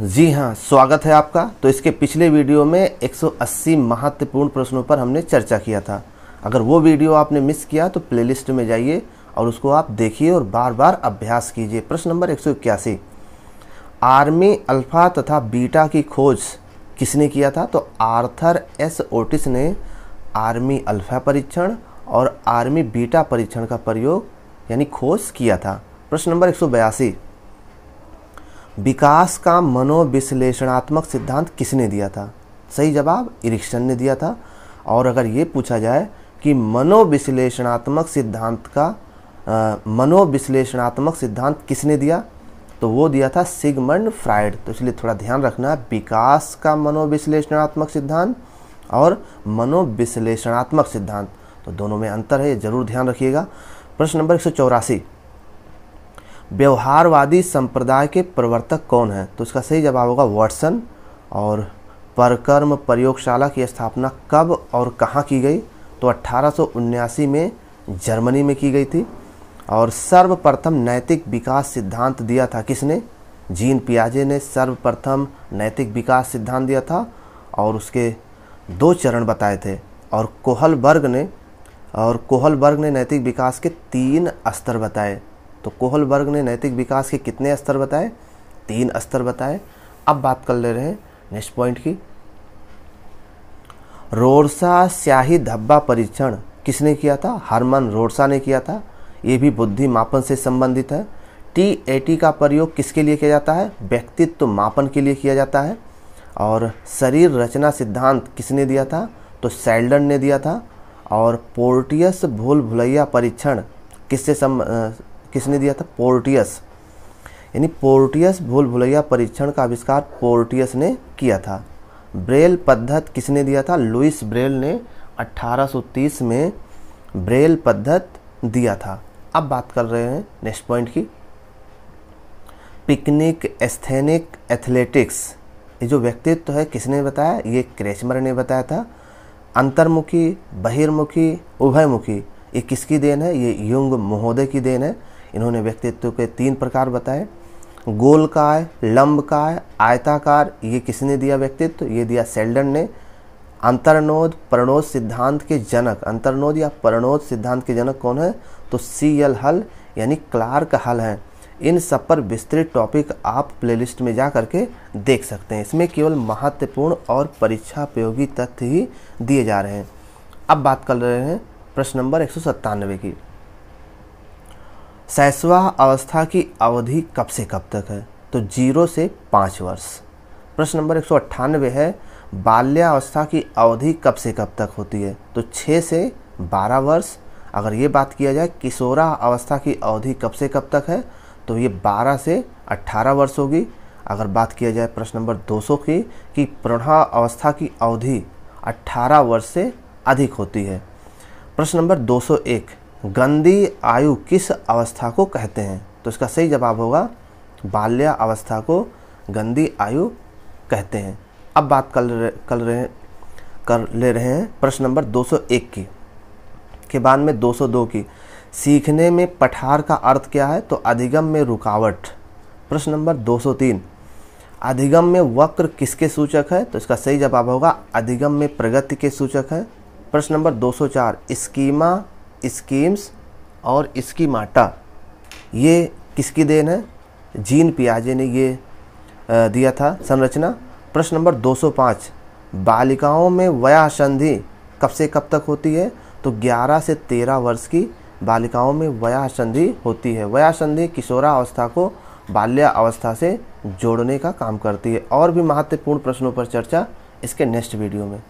जी हाँ स्वागत है आपका तो इसके पिछले वीडियो में 180 महत्वपूर्ण प्रश्नों पर हमने चर्चा किया था अगर वो वीडियो आपने मिस किया तो प्लेलिस्ट में जाइए और उसको आप देखिए और बार बार अभ्यास कीजिए प्रश्न नंबर एक आर्मी अल्फ़ा तथा बीटा की खोज किसने किया था तो आर्थर एस ओटिस ने आर्मी अल्फ़ा परीक्षण और आर्मी बीटा परीक्षण का प्रयोग यानी खोज किया था प्रश्न नंबर एक विकास का मनोविश्लेषणात्मक सिद्धांत किसने दिया था सही जवाब इरिक्सन ने दिया था और अगर ये पूछा जाए कि मनोविश्लेषणात्मक सिद्धांत का मनोविश्लेषणात्मक सिद्धांत किसने दिया तो वो दिया था सिगमंड फ्राइड तो इसलिए थोड़ा ध्यान रखना विकास का मनोविश्लेषणात्मक सिद्धांत और मनोविश्लेषणात्मक सिद्धांत तो दोनों में अंतर है ये जरूर ध्यान रखिएगा प्रश्न नंबर एक व्यवहारवादी संप्रदाय के प्रवर्तक कौन हैं तो इसका सही जवाब होगा वाटसन और परकर्म प्रयोगशाला की स्थापना कब और कहाँ की गई तो अट्ठारह में जर्मनी में की गई थी और सर्वप्रथम नैतिक विकास सिद्धांत दिया था किसने जीन पियाजे ने सर्वप्रथम नैतिक विकास सिद्धांत दिया था और उसके दो चरण बताए थे और कोहलबर्ग ने और कोहलबर्ग ने नैतिक विकास के तीन स्तर बताए तो कोहल वर्ग ने नैतिक विकास के कितने स्तर बताए तीन स्तर बताए अब बात कर ले रहे हैं नेक्स्ट पॉइंट की रोरसा स्याही धब्बा परीक्षण किसने किया था हरमन रोरसा ने किया था ये भी बुद्धि मापन से संबंधित है टी ए टी का प्रयोग किसके लिए किया जाता है व्यक्तित्व मापन के लिए किया जाता है और शरीर रचना सिद्धांत किसने दिया था तो सैल्डन ने दिया था और पोर्टियस भूल भुलैया परीक्षण किससे किसने दिया था पोर्टियस यानी पोर्टियस भूल भुलैया परीक्षण का आविष्कार पोर्टियस ने किया था ब्रेल पद्धत किसने दिया था लुइस ब्रेल ने 1830 में ब्रेल पद्धत दिया था अब बात कर रहे हैं नेक्स्ट पॉइंट की पिकनिक एस्थेनिक एथलेटिक्स ये जो व्यक्तित्व है किसने बताया ये क्रेचमर ने बताया था अंतर्मुखी बहिर्मुखी उभयमुखी ये किसकी देन है ये युंग महोदय की देन है इन्होंने व्यक्तित्व के तीन प्रकार बताए गोल काय लंब काय आयताकार ये किसने दिया व्यक्तित्व ये दिया सेल्डन ने अंतर्नोद प्रणोद सिद्धांत के जनक अंतर्नोद या प्रणोद सिद्धांत के जनक कौन है तो सी एल हल यानी क्लार्क हल है इन सब पर विस्तृत टॉपिक आप प्लेलिस्ट में जा करके देख सकते हैं इसमें केवल महत्वपूर्ण और परीक्षा उपयोगी तथ्य ही दिए जा रहे हैं अब बात कर रहे हैं प्रश्न नंबर एक की शैशवाह अवस्था की अवधि कब से कब तक है तो जीरो से पाँच वर्ष प्रश्न नंबर एक है बाल्यावस्था की अवधि कब से कब तक होती है तो छः से बारह वर्ष अगर ये बात किया जाए किशोरा अवस्था की अवधि कब से कब तक है तो ये बारह से अट्ठारह वर्ष होगी अगर बात किया जाए प्रश्न नंबर सौ की कि प्रणा अवस्था की अवधि अट्ठारह वर्ष से अधिक होती है प्रश्न नंबर 201 गंदी आयु किस अवस्था को कहते हैं तो इसका सही जवाब होगा बाल्या अवस्था को गंदी आयु कहते हैं अब बात कर रहे कर रहे कर ले रहे हैं प्रश्न नंबर 201 की के बाद में 202 की सीखने में पठार का अर्थ क्या है तो अधिगम में रुकावट प्रश्न नंबर 203 अधिगम में वक्र किसके सूचक है तो इसका सही जवाब होगा अधिगम में प्रगति के सूचक है प्रश्न नंबर 204 स्कीमा स्कीम्स और इसकी माटा ये किसकी देन है जीन पियाजे ने ये दिया था संरचना प्रश्न नंबर 205 बालिकाओं में वया संधि कब से कब तक होती है तो 11 से 13 वर्ष की बालिकाओं में वया संधि होती है वया संधि अवस्था को बाल्या अवस्था से जोड़ने का काम करती है और भी महत्वपूर्ण प्रश्नों पर चर्चा इसके नेक्स्ट वीडियो में